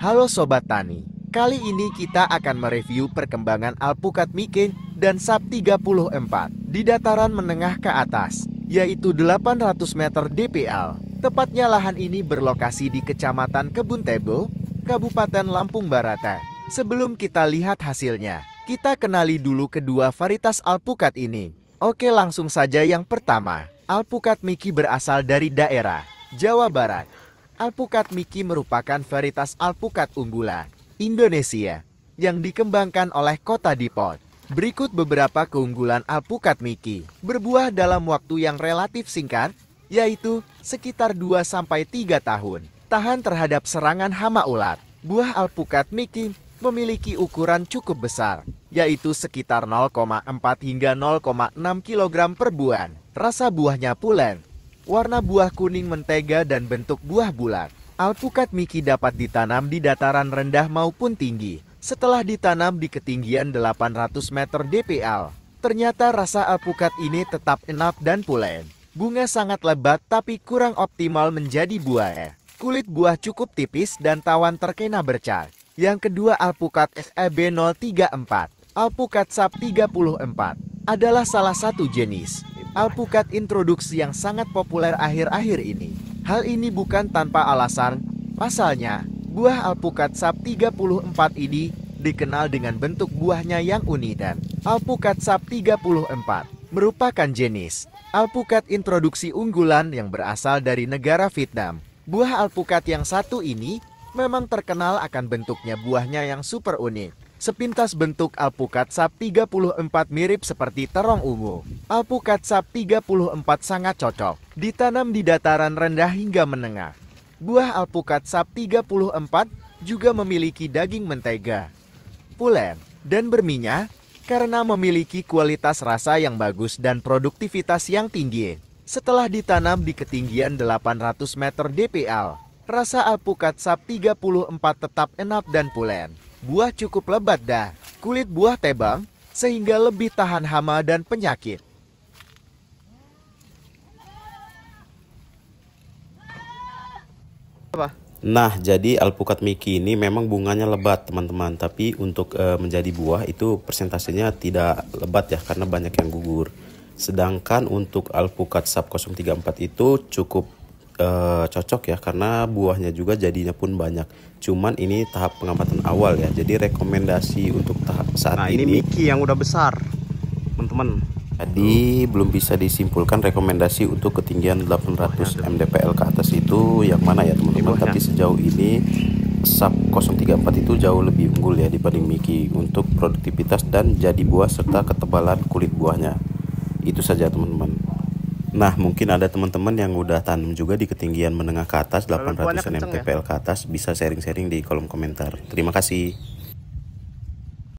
Halo Sobat Tani, kali ini kita akan mereview perkembangan alpukat Mike dan SAP 34 di dataran menengah ke atas, yaitu 800 meter DPL. Tepatnya lahan ini berlokasi di Kecamatan Kebun Tebo, Kabupaten Lampung Barat. Sebelum kita lihat hasilnya, kita kenali dulu kedua varietas alpukat ini. Oke langsung saja yang pertama, alpukat Miki berasal dari daerah Jawa Barat. Alpukat Miki merupakan varietas alpukat unggulan Indonesia yang dikembangkan oleh kota Dipot. Berikut beberapa keunggulan alpukat Miki. Berbuah dalam waktu yang relatif singkat, yaitu sekitar 2-3 tahun. Tahan terhadap serangan hama ulat. Buah alpukat Miki memiliki ukuran cukup besar, yaitu sekitar 0,4 hingga 0,6 kg per buah. Rasa buahnya pulen, warna buah kuning mentega dan bentuk buah bulat. Alpukat Miki dapat ditanam di dataran rendah maupun tinggi. Setelah ditanam di ketinggian 800 meter DPL, ternyata rasa alpukat ini tetap enak dan pulen. Bunga sangat lebat tapi kurang optimal menjadi buah. Kulit buah cukup tipis dan tawan terkena bercak. Yang kedua alpukat SEB034, alpukat SAP34, adalah salah satu jenis. Alpukat introduksi yang sangat populer akhir-akhir ini. Hal ini bukan tanpa alasan, pasalnya buah alpukat sap 34 ini dikenal dengan bentuk buahnya yang unik dan alpukat sap 34 merupakan jenis alpukat introduksi unggulan yang berasal dari negara Vietnam. Buah alpukat yang satu ini memang terkenal akan bentuknya buahnya yang super unik. Sepintas bentuk alpukat sap 34 mirip seperti terong ungu. Alpukat sap 34 sangat cocok ditanam di dataran rendah hingga menengah. Buah alpukat sap 34 juga memiliki daging mentega, pulen, dan berminyak karena memiliki kualitas rasa yang bagus dan produktivitas yang tinggi. Setelah ditanam di ketinggian 800 meter DPL, rasa alpukat sap 34 tetap enak dan pulen buah cukup lebat dan kulit buah tebang sehingga lebih tahan hama dan penyakit. Apa? Nah, jadi alpukat miki ini memang bunganya lebat, teman-teman. Tapi untuk e, menjadi buah itu persentasenya tidak lebat ya karena banyak yang gugur. Sedangkan untuk alpukat sub 034 itu cukup uh, cocok ya karena buahnya juga jadinya pun banyak. Cuman ini tahap pengamatan awal ya. Jadi rekomendasi untuk tahap saat nah, ini. Nah, ini Miki yang udah besar. Teman-teman. jadi belum bisa disimpulkan rekomendasi untuk ketinggian 800 mdpl ke atas itu yang mana ya teman-teman. Tapi sejauh ini Sub 034 itu jauh lebih unggul ya dibanding Miki untuk produktivitas dan jadi buah serta ketebalan kulit buahnya. Itu saja teman-teman. Nah, mungkin ada teman-teman yang udah tanam juga di ketinggian menengah ke atas 800 mtpl ya? ke atas bisa sharing-sharing di kolom komentar. Terima kasih.